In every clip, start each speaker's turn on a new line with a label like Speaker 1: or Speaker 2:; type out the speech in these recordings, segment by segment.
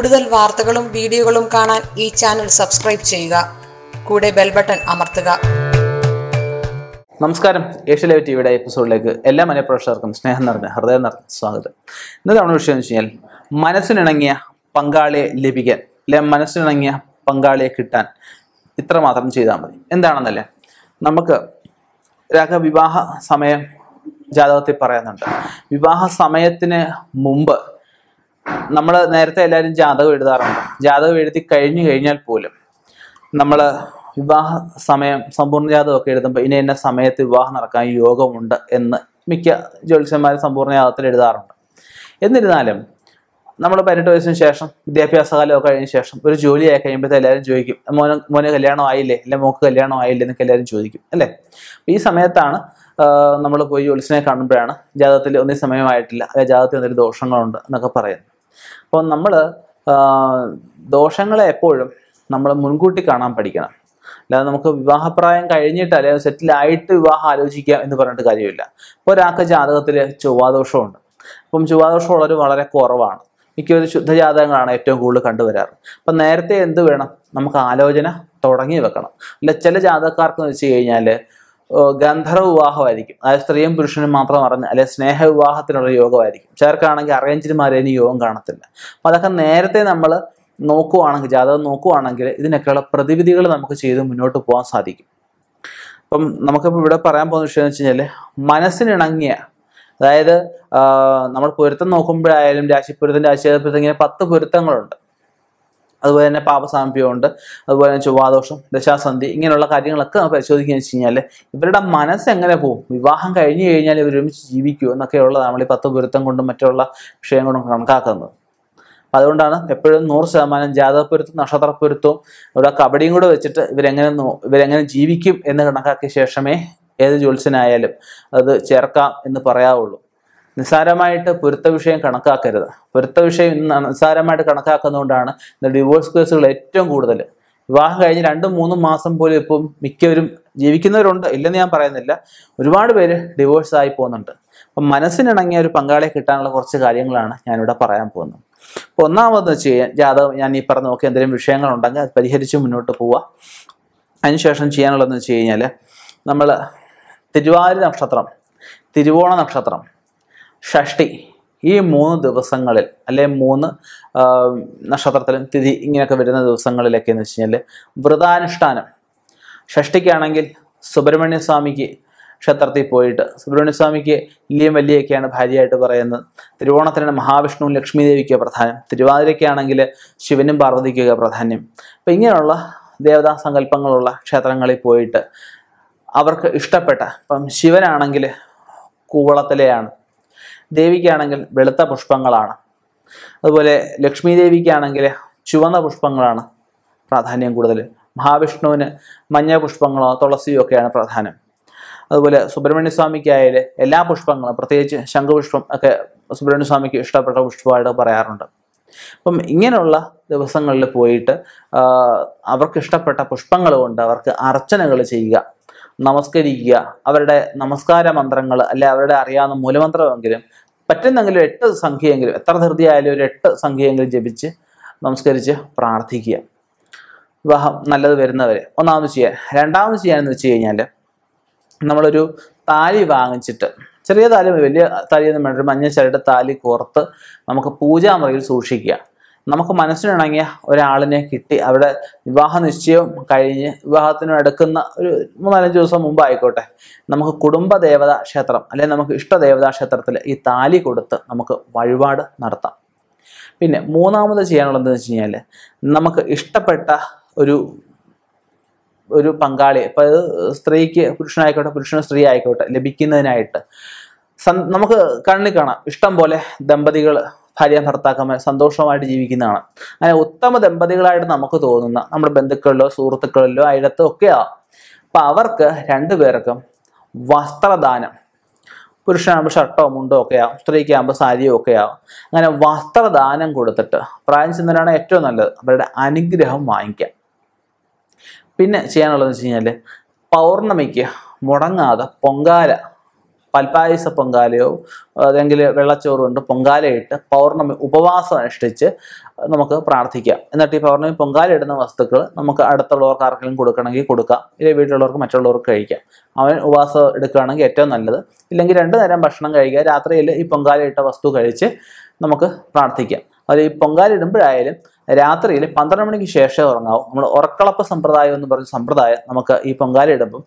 Speaker 1: കൂടുതൽ വാർത്തകളും വീഡിയോകളും കാണാൻ ഈ ചാനൽ സബ്സ്ക്രൈബ് ചെയ്യുക കൂടെ ബെൽ ബട്ടൺ അമർത്തുക നമസ്കാരം ഏഷ്യ ലൈവ് ടി വിയുടെ എപ്പിസോഡിലേക്ക് എല്ലാ മനഃപ്രേക്ഷകർക്കും സ്നേഹം നിറഞ്ഞ ഹൃദയം നിറഞ്ഞ സ്വാഗതം ഇന്നത്തെ നമ്മുടെ വിഷയം എന്ന് വെച്ച് കഴിഞ്ഞാൽ മനസ്സിനിണങ്ങിയ പങ്കാളിയെ ലഭിക്കാൻ അല്ലെ മനസ്സിനിണങ്ങിയ പങ്കാളിയെ കിട്ടാൻ ഇത്ര മാത്രം ചെയ്താൽ മതി എന്താണെന്നല്ലേ നമുക്ക് രാഗ വിവാഹ സമയം ജാതകത്തിൽ പറയുന്നുണ്ട് വിവാഹ സമയത്തിന് മുമ്പ് നമ്മൾ നേരത്തെ എല്ലാവരും ജാതകം എഴുതാറുണ്ട് ജാതകം എഴുതി കഴിഞ്ഞു കഴിഞ്ഞാൽ പോലും നമ്മൾ വിവാഹ സമയം സമ്പൂർണ്ണ ജാതകമൊക്കെ എഴുതുമ്പോൾ ഇനി എന്നെ സമയത്ത് വിവാഹം നടക്കാൻ യോഗമുണ്ട് എന്ന് മിക്ക ജ്യോത്സ്യന്മാർ സമ്പൂർണ്ണ ജാതകത്തിൽ എഴുതാറുണ്ട് എന്നിരുന്നാലും നമ്മൾ പതിനെട്ട് വയസ്സിന് ശേഷം വിദ്യാഭ്യാസ കാലമൊക്കെ കഴിഞ്ഞ ശേഷം ഒരു ജോലിയായി കഴിയുമ്പോഴത്തെ എല്ലാവരും ചോദിക്കും മോന് മോനെ കല്യാണം ആയില്ലേ അല്ലെ മോക്ക് കല്യാണം ആയില്ലേ എന്നൊക്കെ എല്ലാവരും ചോദിക്കും അല്ലേ ഈ സമയത്താണ് നമ്മൾ പോയി ജോലിസിനെ കാണുമ്പോഴാണ് ജാതകത്തിൽ ഒന്നേ സമയമായിട്ടില്ല അല്ലെ ജാതകത്തിൽ എന്തെങ്കിലും ദോഷങ്ങളുണ്ട് എന്നൊക്കെ പറയുന്നത് അപ്പോൾ നമ്മൾ ദോഷങ്ങളെ എപ്പോഴും നമ്മൾ മുൻകൂട്ടി കാണാൻ പഠിക്കണം അല്ലാതെ നമുക്ക് വിവാഹപ്രായം കഴിഞ്ഞിട്ട് അല്ലെങ്കിൽ സെറ്റിലായിട്ട് വിവാഹം ആലോചിക്കുക എന്ന് പറഞ്ഞിട്ട് കാര്യമില്ല ഇപ്പോൾ ഒരാൾക്ക് ജാതകത്തിൽ ചൊവ്വാദോഷമുണ്ട് അപ്പം ചൊവ്വാദോഷമുള്ളവർ വളരെ കുറവാണ് മിക്കവരും ശുദ്ധജാതകങ്ങളാണ് ഏറ്റവും കൂടുതൽ കണ്ടുവരാറ് അപ്പം നേരത്തെ എന്ത് വേണം നമുക്ക് ആലോചന തുടങ്ങി വെക്കണം അല്ല ചില ജാതകക്കാർക്ക് എന്ന് വെച്ച് കഴിഞ്ഞാൽ ഗന്ധർവ വിവാഹമായിരിക്കും അതായത് സ്ത്രീയും പുരുഷനും മാത്രം അറിഞ്ഞ അല്ലെ സ്നേഹ വിവാഹത്തിനുള്ള യോഗമായിരിക്കും ചേർക്കാണെങ്കിൽ അറേഞ്ച്ഡ് ഇനി യോഗം കാണത്തില്ല അപ്പൊ അതൊക്കെ നേരത്തെ നമ്മൾ നോക്കുവാണെങ്കിൽ ജാതകം നോക്കുവാണെങ്കിൽ ഇതിനൊക്കെയുള്ള പ്രതിവിധികൾ നമുക്ക് ചെയ്ത് മുന്നോട്ട് പോകാൻ സാധിക്കും അപ്പം നമുക്കിപ്പോൾ ഇവിടെ പറയാൻ പോകുന്ന വിഷയം എന്ന് വെച്ച് കഴിഞ്ഞാൽ മനസ്സിനിണങ്ങിയ അതായത് നമ്മൾ പൊരുത്തം നോക്കുമ്പോഴായാലും രാശിപ്പൊരുത്തം രാശിപുരത്തം ഇങ്ങനെ പത്ത് പൊരുത്തങ്ങളുണ്ട് അതുപോലെ തന്നെ പാപസാമ്പ്യമുണ്ട് അതുപോലെ തന്നെ ചൊവ്വാദോഷം ദശാസന്ധി ഇങ്ങനെയുള്ള കാര്യങ്ങളൊക്കെ നമ്മൾ പരിശോധിക്കുക വെച്ച് കഴിഞ്ഞാൽ ഇവരുടെ മനസ്സ് എങ്ങനെ പോകും വിവാഹം കഴിഞ്ഞു കഴിഞ്ഞാൽ ഇവർ ഒരുമിച്ച് ജീവിക്കുമോ ഉള്ളതാണ് നമ്മൾ ഈ പത്ത് പൊരുത്തം കൊണ്ടും മറ്റുള്ള വിഷയം കൊണ്ടും കണക്കാക്കുന്നത് അതുകൊണ്ടാണ് എപ്പോഴും നൂറ് ശതമാനം നക്ഷത്ര പൊരുത്തവും ഇവിടെ കബഡിയും കൂടെ വെച്ചിട്ട് ഇവരെങ്ങനെ ഇവരെങ്ങനെ ജീവിക്കും എന്ന് കണക്കാക്കിയ ശേഷമേ ഏത് ജ്യോത്സ്യനായാലും അത് ചേർക്കാം എന്ന് പറയാവുള്ളൂ നിസ്സാരമായിട്ട് പൊരുത്ത വിഷയം കണക്കാക്കരുത് പൊരുത്ത വിഷയം നിസ്സാരമായിട്ട് കണക്കാക്കുന്നതുകൊണ്ടാണ് ഇന്ന് ഡിവോഴ്സ് കേസുകൾ ഏറ്റവും കൂടുതൽ വിവാഹം കഴിഞ്ഞ് രണ്ടും മൂന്നും മാസം പോലും ഇപ്പം മിക്കവരും ജീവിക്കുന്നവരുണ്ട് ഇല്ലെന്ന് ഞാൻ പറയുന്നില്ല ഒരുപാട് പേര് ഡിവോഴ്സ് ആയി പോകുന്നുണ്ട് അപ്പം മനസ്സിനിണങ്ങിയ ഒരു പങ്കാളിയെ കിട്ടാനുള്ള കുറച്ച് കാര്യങ്ങളാണ് ഞാനിവിടെ പറയാൻ പോകുന്നത് അപ്പോൾ ഒന്നാമത് വെച്ച് കഴിഞ്ഞാൽ ജാതകം ഞാൻ ഈ പറഞ്ഞ നോക്കി എന്തെങ്കിലും വിഷയങ്ങളുണ്ടെങ്കിൽ അത് പരിഹരിച്ച് മുന്നോട്ട് പോവുക അതിനുശേഷം ചെയ്യാനുള്ളതെന്ന് വെച്ച് കഴിഞ്ഞാൽ നമ്മൾ തിരുവാതിര നക്ഷത്രം തിരുവോണ നക്ഷത്രം ഷഷ്ടി ഈ മൂന്ന് ദിവസങ്ങളിൽ അല്ലെ മൂന്ന് നക്ഷത്രത്തിലും തിഥി ഇങ്ങനെയൊക്കെ വരുന്ന ദിവസങ്ങളിലൊക്കെ എന്ന് വെച്ച് കഴിഞ്ഞാൽ വ്രതാനുഷ്ഠാനം ഷഷ്ടിക്കാണെങ്കിൽ സുബ്രഹ്മണ്യ ക്ഷേത്രത്തിൽ പോയിട്ട് സുബ്രഹ്മണ്യ ഇല്ലിയും വലിയൊക്കെയാണ് ഭാര്യയായിട്ട് പറയുന്നത് തിരുവോണത്തിനാണ് മഹാവിഷ്ണുവും ലക്ഷ്മി ദേവിക്ക് പ്രധാനം തിരുവാതിരയ്ക്കാണെങ്കിൽ ശിവനും പാർവതിക്കൊക്കെ പ്രാധാന്യം അപ്പം ഇങ്ങനെയുള്ള ദേവതാ സങ്കല്പങ്ങളുള്ള ക്ഷേത്രങ്ങളിൽ പോയിട്ട് അവർക്ക് ഇഷ്ടപ്പെട്ട ഇപ്പം ശിവനാണെങ്കിൽ കൂവളത്തിലെയാണ് ദേവിക്കാണെങ്കിൽ വെളുത്ത പുഷ്പങ്ങളാണ് അതുപോലെ ലക്ഷ്മി ദേവിക്കാണെങ്കിൽ ചുവന്ന പുഷ്പങ്ങളാണ് പ്രാധാന്യം കൂടുതൽ മഹാവിഷ്ണുവിന് മഞ്ഞ പുഷ്പങ്ങളോ തുളസിയോ ഒക്കെയാണ് പ്രാധാന്യം അതുപോലെ സുബ്രഹ്മണ്യ സ്വാമിക്കായാൽ എല്ലാ പുഷ്പങ്ങളും പ്രത്യേകിച്ച് ശംഖുപുഷ്പം ഒക്കെ സുബ്രഹ്മണ്യ സ്വാമിക്ക് ഇഷ്ടപ്പെട്ട പുഷ്പമായിട്ട് പറയാറുണ്ട് അപ്പം ഇങ്ങനെയുള്ള ദിവസങ്ങളിൽ പോയിട്ട് അവർക്ക് ഇഷ്ടപ്പെട്ട പുഷ്പങ്ങൾ കൊണ്ട് അവർക്ക് അർച്ചനകൾ ചെയ്യുക നമസ്കരിക്കുക അവരുടെ നമസ്കാര മന്ത്രങ്ങൾ അല്ലെ അവരുടെ അറിയാവുന്ന മൂലമന്ത്രമെങ്കിലും പറ്റുന്നെങ്കിലും എട്ട് സംഖ്യയെങ്കിലും എത്ര ധൃതിയായാലും ഒരു എട്ട് സംഖ്യയെങ്കിലും ജപിച്ച് നമസ്കരിച്ച് പ്രാർത്ഥിക്കുക വിവാഹം നല്ലത് വരുന്നവർ ഒന്നാമത് ചെയ്യാൻ രണ്ടാമത് ചെയ്യാന്ന് വെച്ച് കഴിഞ്ഞാൽ നമ്മളൊരു താലി വാങ്ങിച്ചിട്ട് ചെറിയ താലി വലിയ താലിയൊന്നും വേണ്ട ഒരു മഞ്ഞ ചരട് താലി കോർത്ത് നമുക്ക് പൂജാമുറിയിൽ സൂക്ഷിക്കുക നമുക്ക് മനസ്സിനിണങ്ങിയ ഒരാളിനെ കിട്ടി അവിടെ വിവാഹ നിശ്ചയം കഴിഞ്ഞ് വിവാഹത്തിനും എടുക്കുന്ന ഒരു മൂന്നാലഞ്ച് ദിവസം മുമ്പ് ആയിക്കോട്ടെ നമുക്ക് കുടുംബ ദേവതാ ക്ഷേത്രം അല്ലെങ്കിൽ നമുക്ക് ഇഷ്ട ദേവതാ ക്ഷേത്രത്തിൽ ഈ താലി കൊടുത്ത് നമുക്ക് വഴിപാട് നടത്താം പിന്നെ മൂന്നാമത് ചെയ്യാനുള്ളത് എന്ന് വെച്ച് കഴിഞ്ഞാൽ നമുക്ക് ഇഷ്ടപ്പെട്ട ഒരു ഒരു പങ്കാളിയെ അത് സ്ത്രീക്ക് പുരുഷനായിക്കോട്ടെ പുരുഷന് സ്ത്രീ ആയിക്കോട്ടെ ലഭിക്കുന്നതിനായിട്ട് നമുക്ക് കണ്ണിൽ കാണാം ഇഷ്ടം പോലെ ദമ്പതികൾ ഭാര്യ ഭർത്താക്കന്മാർ സന്തോഷമായിട്ട് ജീവിക്കുന്നതാണ് അങ്ങനെ ഉത്തമ ദമ്പതികളായിട്ട് നമുക്ക് തോന്നുന്ന നമ്മുടെ ബന്ധുക്കളിലോ സുഹൃത്തുക്കളിലോ അയിടത്തോ ഒക്കെയാവാം അപ്പം അവർക്ക് രണ്ടുപേർക്കും വസ്ത്രദാനം പുരുഷനാകുമ്പോൾ ഷർട്ടോ മുണ്ടോ ഒക്കെ ഒക്കെയാവും സ്ത്രീക്കാകുമ്പോൾ സാരിയോ ഒക്കെ ആവും അങ്ങനെ വസ്ത്രദാനം കൊടുത്തിട്ട് പ്രായം ചെന്നവരാണ് ഏറ്റവും നല്ലത് അവരുടെ അനുഗ്രഹം വാങ്ങിക്കാം പിന്നെ ചെയ്യാനുള്ളതെന്ന് വെച്ച് കഴിഞ്ഞാൽ പൗർണമിക്ക് മുടങ്ങാതെ പൊങ്കാല പൽപ്പായസ പൊങ്കാലയോ അല്ലെങ്കിൽ കൊണ്ട് പൊങ്കാലയിട്ട് പൗർണമി ഉപവാസം അനുഷ്ഠിച്ച് നമുക്ക് പ്രാർത്ഥിക്കാം എന്നിട്ട് ഈ പൗർണമി പൊങ്കാല ഇടുന്ന വസ്തുക്കൾ നമുക്ക് അടുത്തുള്ളവർക്ക് ആർക്കെങ്കിലും കൊടുക്കണമെങ്കിൽ കൊടുക്കാം ഇല്ലെങ്കിൽ വീട്ടിലുള്ളവർക്ക് മറ്റുള്ളവർക്ക് കഴിക്കാം അവൻ ഉപവാസം എടുക്കുകയാണെങ്കിൽ ഏറ്റവും നല്ലത് ഇല്ലെങ്കിൽ രണ്ട് നേരം ഭക്ഷണം കഴിക്കുക രാത്രിയിൽ ഈ പൊങ്കാലയിട്ട വസ്തു കഴിച്ച് നമുക്ക് പ്രാർത്ഥിക്കാം അത് ഈ പൊങ്കാലിടുമ്പോഴായാലും രാത്രിയിൽ പന്ത്രണ്ട് മണിക്ക് ശേഷമേ ഉറങ്ങാവും നമ്മൾ ഉറക്കളപ്പ് സമ്പ്രദായം എന്ന് പറഞ്ഞ സമ്പ്രദായം നമുക്ക് ഈ പൊങ്കാലിടുമ്പം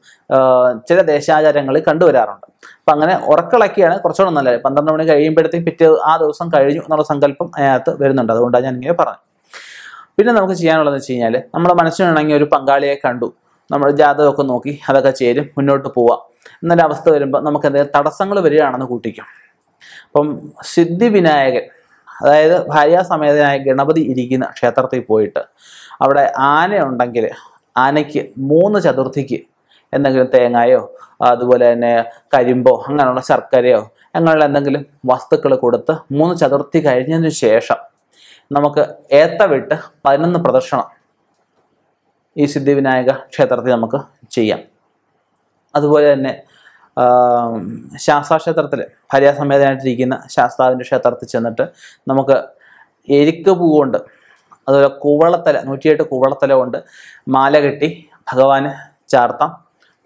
Speaker 1: ചില ദേശാചാരങ്ങളിൽ കണ്ടുവരാറുണ്ട് അപ്പം അങ്ങനെ ഉറക്കളക്കിയാണ് കുറച്ചുകൂടെ നല്ലത് പന്ത്രണ്ട് മണി കഴിയുമ്പോഴത്തേക്കും പിറ്റേ ആ ദിവസം കഴിഞ്ഞു എന്നുള്ള സങ്കല്പം അതിനകത്ത് വരുന്നുണ്ട് അതുകൊണ്ടാണ് ഞാൻ ഇങ്ങനെ പറഞ്ഞത് പിന്നെ നമുക്ക് ചെയ്യാനുള്ളതെന്ന് വെച്ച് കഴിഞ്ഞാൽ നമ്മുടെ മനസ്സിനുണങ്ങിയ ഒരു പങ്കാളിയെ കണ്ടു നമ്മൾ ജാതകമൊക്കെ നോക്കി അതൊക്കെ ചേരും മുന്നോട്ട് പോവാം എന്നൊരവസ്ഥ അവസ്ഥ വരുമ്പോൾ നമുക്ക് എന്തെങ്കിലും തടസ്സങ്ങൾ വരികയാണെന്ന് കൂട്ടിക്കും അപ്പം സിദ്ധി വിനായകൻ അതായത് ഭാര്യാസമേതനായ ഗണപതി ഇരിക്കുന്ന ക്ഷേത്രത്തിൽ പോയിട്ട് അവിടെ ആനയുണ്ടെങ്കിൽ ആനയ്ക്ക് മൂന്ന് ചതുർത്ഥിക്ക് എന്തെങ്കിലും തേങ്ങായോ അതുപോലെ തന്നെ കരിമ്പോ അങ്ങനെയുള്ള ശർക്കരയോ അങ്ങനെയുള്ള എന്തെങ്കിലും വസ്തുക്കൾ കൊടുത്ത് മൂന്ന് ചതുർത്ഥി കഴിഞ്ഞതിന് ശേഷം നമുക്ക് ഏത്ത വിട്ട് പതിനൊന്ന് പ്രദർശനം ഈ സിദ്ധിവിനായക ക്ഷേത്രത്തിൽ നമുക്ക് ചെയ്യാം അതുപോലെ തന്നെ ക്ഷേത്രത്തിൽ ഭാര്യാസമേതനായിട്ടിരിക്കുന്ന ശാസ്താവിൻ്റെ ക്ഷേത്രത്തിൽ ചെന്നിട്ട് നമുക്ക് എരിക്ക് പൂവുണ്ട് അതുപോലെ കുവളത്തല നൂറ്റിയെട്ട് കുവളത്തല കൊണ്ട് മാല കെട്ടി ഭഗവാന് ചാർത്താം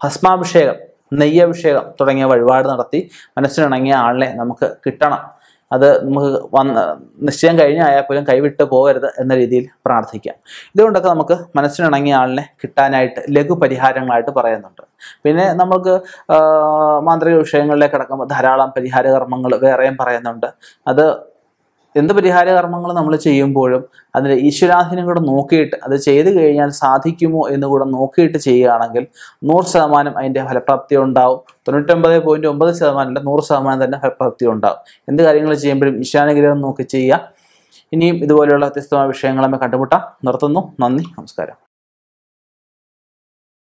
Speaker 1: ഭസ്മാഭിഷേകം നെയ്യഭിഷേകം തുടങ്ങിയ വഴിപാട് നടത്തി മനസ്സിനിണങ്ങിയ ആളിനെ നമുക്ക് കിട്ടണം അത് നമുക്ക് വന്ന് നിശ്ചയം കഴിഞ്ഞായാൽ പോലും കൈവിട്ട് പോകരുത് എന്ന രീതിയിൽ പ്രാർത്ഥിക്കാം ഇതുകൊണ്ടൊക്കെ നമുക്ക് മനസ്സിനിണങ്ങിയ ആളിനെ കിട്ടാനായിട്ട് ലഘു പരിഹാരങ്ങളായിട്ട് പറയുന്നുണ്ട് പിന്നെ നമുക്ക് മാന്ത്രിക വിഷയങ്ങളിലേക്ക് കിടക്കുമ്പോൾ ധാരാളം പരിഹാര കർമ്മങ്ങൾ വേറെയും പറയുന്നുണ്ട് അത് എന്ത് പരിഹാര കർമ്മങ്ങൾ നമ്മൾ ചെയ്യുമ്പോഴും അതിൻ്റെ ഈശ്വരാധീനം കൂടെ നോക്കിയിട്ട് അത് ചെയ്തു കഴിഞ്ഞാൽ സാധിക്കുമോ എന്ന് കൂടെ നോക്കിയിട്ട് ചെയ്യുകയാണെങ്കിൽ നൂറ് ശതമാനം അതിൻ്റെ ഫലപ്രാപ്തി ഉണ്ടാവും തൊണ്ണൂറ്റൊമ്പത് പോയിന്റ് ഒമ്പത് ശതമാനം അല്ല നൂറ് ശതമാനം തന്നെ ഫലപ്രാപ്തി ഉണ്ടാവും എന്ത് കാര്യങ്ങൾ ചെയ്യുമ്പോഴും ഈശ്വരാനുഗ്രഹം നോക്കി ചെയ്യുക ഇനിയും ഇതുപോലെയുള്ള വ്യത്യസ്തമായ വിഷയങ്ങളെ കണ്ടുമുട്ടാം നിർത്തുന്നു നന്ദി നമസ്കാരം